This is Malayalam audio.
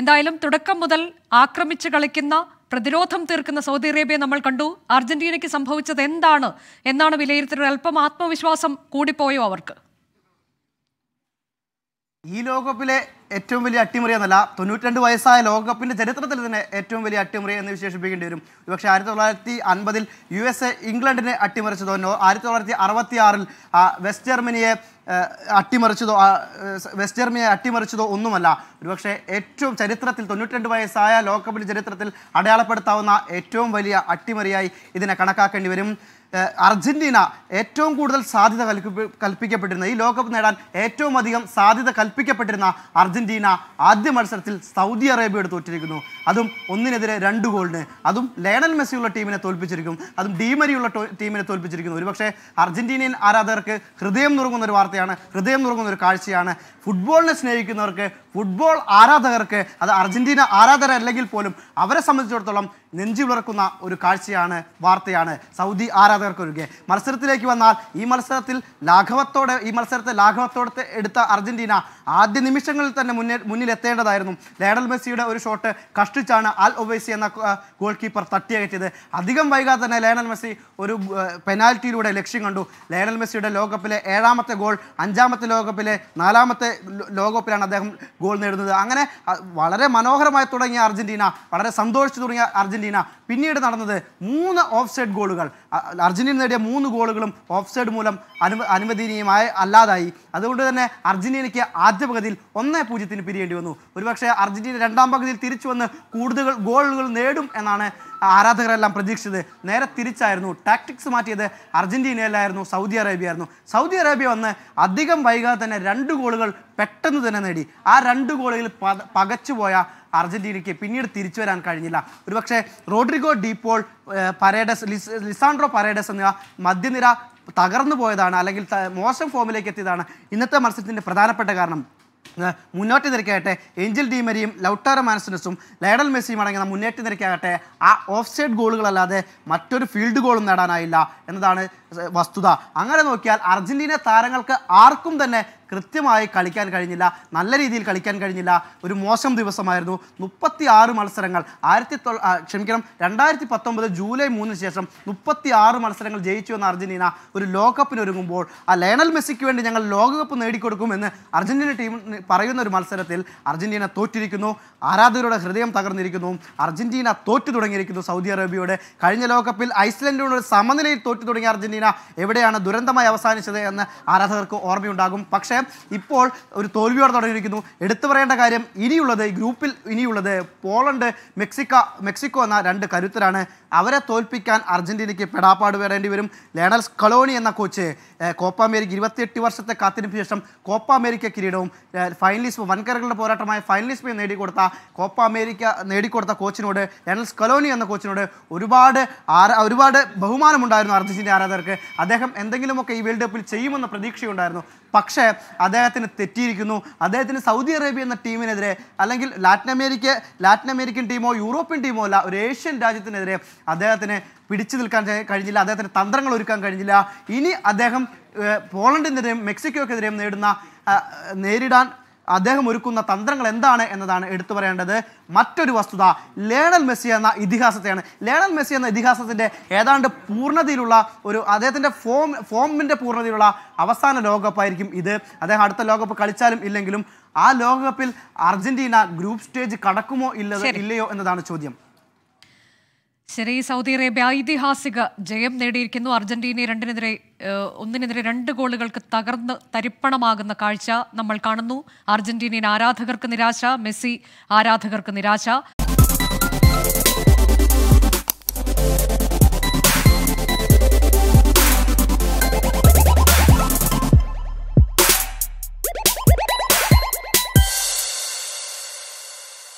എന്തായാലും തുടക്കം മുതൽ ആക്രമിച്ച് കളിക്കുന്ന പ്രതിരോധം തീർക്കുന്ന സൗദി അറേബ്യ നമ്മൾ കണ്ടു അർജന്റീനയ്ക്ക് സംഭവിച്ചത് എന്താണ് എന്നാണ് വിലയിരുത്തൽ അല്പം ആത്മവിശ്വാസം കൂടിപ്പോയോ അവർക്ക് ഈ ലോകകപ്പിലെ ഏറ്റവും വലിയ അട്ടിമുറി എന്നല്ല തൊണ്ണൂറ്റിരണ്ട് വയസ്സായ ലോകകപ്പിന്റെ ചരിത്രത്തിൽ തന്നെ ഏറ്റവും വലിയ അട്ടിമുറി എന്ന് വിശേഷിപ്പിക്കേണ്ടി വരും പക്ഷേ ആയിരത്തി തൊള്ളായിരത്തി അൻപതിൽ യു എസ് എ ഇംഗ്ലണ്ടിനെ അട്ടിമറിച്ചതോ ആയിരത്തി തൊള്ളായിരത്തി അറുപത്തി ആറിൽ വെസ്റ്റ് ജർമ്മനിയെ അട്ടിമറിച്ചതോ വെസ്റ്റ് ജർമ്മനിയെ അട്ടിമറിച്ചതോ ഒന്നുമല്ല ഒരുപക്ഷെ ഏറ്റവും ചരിത്രത്തിൽ തൊണ്ണൂറ്റിരണ്ട് വയസ്സായ ലോകകപ്പിന്റെ ചരിത്രത്തിൽ അടയാളപ്പെടുത്താവുന്ന ഏറ്റവും വലിയ അട്ടിമറിയായി ഇതിനെ കണക്കാക്കേണ്ടി വരും അർജന്റീന ഏറ്റവും കൂടുതൽ സാധ്യത കൽപ്പിക്കപ്പെട്ടിരുന്ന ഈ ലോകകപ്പ് നേടാൻ ഏറ്റവും അധികം സാധ്യത കൽപ്പിക്കപ്പെട്ടിരുന്ന അർജന്റീന ആദ്യ മത്സരത്തിൽ സൗദി അറേബ്യയോട് തോറ്റിരിക്കുന്നു അതും ഒന്നിനെതിരെ രണ്ട് ഗോളിന് അതും ലയണൽ മെസ്സിയുള്ള ടീമിനെ തോൽപ്പിച്ചിരിക്കും അതും ഡീമരിയുള്ള ടീമിനെ തോൽപ്പിച്ചിരിക്കുന്നു ഒരുപക്ഷെ അർജന്റീനിയൻ ആരാധകർക്ക് ഹൃദയം നുറങ്ങുന്ന ഒരു വാർത്തയാണ് ഹൃദയം നുറങ്ങുന്ന ഒരു കാഴ്ചയാണ് ഫുട്ബോളിനെ സ്നേഹിക്കുന്നവർക്ക് ഫുട്ബോൾ ആരാധകർക്ക് അത് അർജന്റീന ആരാധകരല്ലെങ്കിൽ പോലും അവരെ സംബന്ധിച്ചിടത്തോളം നെഞ്ചി വിളർക്കുന്ന ഒരു കാഴ്ചയാണ് വാർത്തയാണ് സൗദി ആരാധകർ പേർക്കൊരുകെ മത്സരത്തിലേക്ക് വന്നാൽ ഈ മത്സരത്തിൽ ലാഘവത്തോടെ ഈ മത്സരത്തെ ലാഘവത്തോടെ എടുത്ത അർജന്റീന ആദ്യ നിമിഷങ്ങളിൽ തന്നെ മുന്നേ മുന്നിലെത്തേണ്ടതായിരുന്നു ലേഡൽ മെസ്സിയുടെ ഒരു ഷോട്ട് കഷ്ടിച്ചാണ് അൽ ഒബൈസി എന്ന ഗോൾ കീപ്പർ തട്ടിയകറ്റിയത് അധികം വൈകാതെ തന്നെ ലേണൽ മെസ്സി ഒരു പെനാൽറ്റിയിലൂടെ ലക്ഷ്യം കണ്ടു ലേണൽ മെസ്സിയുടെ ലോകകപ്പിലെ ഏഴാമത്തെ ഗോൾ അഞ്ചാമത്തെ ലോകകപ്പിലെ നാലാമത്തെ ലോകകപ്പിലാണ് അദ്ദേഹം ഗോൾ നേടുന്നത് അങ്ങനെ വളരെ മനോഹരമായി തുടങ്ങിയ അർജന്റീന വളരെ സന്തോഷിച്ചു തുടങ്ങിയ അർജന്റീന പിന്നീട് നടന്നത് മൂന്ന് ഓഫ് സൈഡ് ഗോളുകൾ അർജന്റീന നേടിയ മൂന്ന് ഗോളുകളും ഓഫ് സൈഡ് മൂലം അനു അനുവദനീയമായ അല്ലാതായി അതുകൊണ്ട് തന്നെ അർജന്റീനയ്ക്ക് ആദ്യ പകുതിയിൽ ഒന്നേ പൂജ്യത്തിന് പിരിയേണ്ടി വന്നു ഒരുപക്ഷെ അർജന്റീന രണ്ടാം പകുതിയിൽ തിരിച്ചു വന്ന് കൂടുതൽ ഗോളുകൾ നേടും എന്നാണ് ആരാധകരെല്ലാം പ്രതീക്ഷിച്ചത് നേരെ തിരിച്ചായിരുന്നു ടാക്ടിക്സ് മാറ്റിയത് അർജന്റീനയിലായിരുന്നു സൗദി അറേബ്യ ആയിരുന്നു സൗദി അറേബ്യ വന്ന് അധികം വൈകാതെ തന്നെ രണ്ട് ഗോളുകൾ പെട്ടെന്ന് തന്നെ നേടി ആ രണ്ട് ഗോളുകളിൽ പകച്ചുപോയ അർജന്റീനയ്ക്ക് പിന്നീട് തിരിച്ചു വരാൻ കഴിഞ്ഞില്ല ഒരുപക്ഷെ Rodrigo Paul Paredes Lisandro Paredes എന്നിവ മധ്യനിര തകർന്നു പോയതാണ് അല്ലെങ്കിൽ മോശം ഫോമിലേക്ക് എത്തിയതാണ് ഇന്നത്തെ മത്സരത്തിൻ്റെ പ്രധാനപ്പെട്ട കാരണം മുന്നോട്ട് നിരക്കാകട്ടെ ഏഞ്ചൽ ഡീമരിയും ലൗട്ടാര മാനസിനസും ലയഡൽ മെസ്സിയും അടങ്ങുന്ന മുന്നേറ്റ നിരക്കാകട്ടെ ആ ഓഫ് സൈഡ് ഗോളുകളല്ലാതെ മറ്റൊരു ഫീൽഡ് ഗോളും നേടാനായില്ല എന്നതാണ് വസ്തുത അങ്ങനെ നോക്കിയാൽ അർജന്റീന താരങ്ങൾക്ക് ആർക്കും തന്നെ കൃത്യമായി കളിക്കാൻ കഴിഞ്ഞില്ല നല്ല രീതിയിൽ കളിക്കാൻ കഴിഞ്ഞില്ല ഒരു മോശം ദിവസമായിരുന്നു മുപ്പത്തി ആറ് മത്സരങ്ങൾ ആയിരത്തി തൊ ക്ഷമിക്കണം രണ്ടായിരത്തി പത്തൊമ്പത് ജൂലൈ മൂന്നിന് ശേഷം മുപ്പത്തി ആറ് മത്സരങ്ങൾ ജയിച്ചു എന്ന അർജന്റീന ഒരു ലോകകപ്പിനൊരുങ്ങുമ്പോൾ ആ ലയണൽ മെസ്സിക്ക് വേണ്ടി ഞങ്ങൾ ലോകകപ്പ് നേടിക്കൊടുക്കുമെന്ന് അർജന്റീന ടീം പറയുന്ന ഒരു മത്സരത്തിൽ അർജന്റീന തോറ്റിരിക്കുന്നു ആരാധകരുടെ ഹൃദയം തകർന്നിരിക്കുന്നു അർജന്റീന തോറ്റു തുടങ്ങിയിരിക്കുന്നു സൗദി അറേബ്യയോട് കഴിഞ്ഞ ലോകകപ്പിൽ ഐസ്ലൻഡിനോട് സമനിലയിൽ തോറ്റു തുടങ്ങിയ അർജന്റീന എവിടെയാണ് ദുരന്തമായി അവസാനിച്ചത് എന്ന് ആരാധകർക്ക് ഓർമ്മയുണ്ടാകും പക്ഷേ ഇപ്പോൾ ഒരു തോൽവിയോടെ തുടങ്ങിയിരിക്കുന്നു എടുത്തു പറയേണ്ട കാര്യം ഇനിയുള്ളത് ഗ്രൂപ്പിൽ ഇനിയുള്ളത് പോളണ്ട് മെക്സിക്ക മെക്സിക്കോ എന്ന രണ്ട് കരുത്തരാണ് അവരെ തോൽപ്പിക്കാൻ അർജന്റീനയ്ക്ക് പെടാപ്പാട് വേണ്ടി വരും ലേണൽ കളോണി എന്ന കോച്ച് കോപ്പ അമേരിക്ക ഇരുപത്തിയെട്ട് വർഷത്തെ കാത്തിരിപ്പിന് ശേഷം കോപ്പ അമേരിക്ക കിരീടവും ഫൈനലിസ്റ്റ് വൻകരകളുടെ പോരാട്ടമായ ഫൈനലിസ്റ്റ് നേടിക്കൊടുത്ത കോപ്പ അമേരിക്ക നേടിക്കൊടുത്ത കോച്ചിനോട് ലേണൽ കലോണി എന്ന കോച്ചിനോട് ഒരുപാട് ഒരുപാട് ബഹുമാനമുണ്ടായിരുന്നു അർജന്റീന ആരാധകർക്ക് പ്രേക്ഷകർക്ക് അദ്ദേഹം എന്തെങ്കിലുമൊക്കെ ഈ വേൾഡ് കപ്പിൽ ചെയ്യുമെന്ന പ്രതീക്ഷയുണ്ടായിരുന്നു പക്ഷേ അദ്ദേഹത്തിന് തെറ്റിയിരിക്കുന്നു അദ്ദേഹത്തിന് സൗദി അറേബ്യ എന്ന ടീമിനെതിരെ അല്ലെങ്കിൽ ലാറ്റിൻ അമേരിക്ക ലാറ്റിൻ അമേരിക്കൻ ടീമോ യൂറോപ്യൻ ടീമോ അല്ല ഒരു ഏഷ്യൻ രാജ്യത്തിനെതിരെ അദ്ദേഹത്തിന് പിടിച്ചു നിൽക്കാൻ കഴിഞ്ഞില്ല അദ്ദേഹത്തിന് തന്ത്രങ്ങൾ ഒരുക്കാൻ കഴിഞ്ഞില്ല ഇനി അദ്ദേഹം പോളണ്ടിനെതിരെയും മെക്സിക്കോക്കെതിരെയും നേടുന്ന നേരിടാൻ അദ്ദേഹം ഒരുക്കുന്ന തന്ത്രങ്ങൾ എന്താണ് എന്നതാണ് എടുത്തു പറയേണ്ടത് മറ്റൊരു വസ്തുത ലേണൽ മെസ്സി എന്ന ഇതിഹാസത്തെയാണ് ലേണൽ മെസ്സി എന്ന ഇതിഹാസത്തിൻ്റെ ഏതാണ്ട് പൂർണ്ണതയിലുള്ള ഒരു അദ്ദേഹത്തിൻ്റെ ഫോം ഫോമിൻ്റെ പൂർണ്ണതയിലുള്ള അവസാന ലോകകപ്പായിരിക്കും ഇത് അദ്ദേഹം അടുത്ത ലോകകപ്പ് കളിച്ചാലും ഇല്ലെങ്കിലും ആ ലോകകപ്പിൽ അർജന്റീന ഗ്രൂപ്പ് സ്റ്റേജ് കടക്കുമോ ഇല്ല ഇല്ലയോ എന്നതാണ് ചോദ്യം ശരി സൗദി അറേബ്യ ഐതിഹാസിക ജയം നേടിയിരിക്കുന്നു അർജന്റീനയെ രണ്ടിനെതിരെ ഒന്നിനെതിരെ രണ്ട് ഗോളുകൾക്ക് തകർന്ന് തരിപ്പണമാകുന്ന കാഴ്ച നമ്മൾ കാണുന്നു അർജന്റീനയൻ ആരാധകർക്ക് നിരാശ മെസ്സി ആരാധകർക്ക് നിരാശ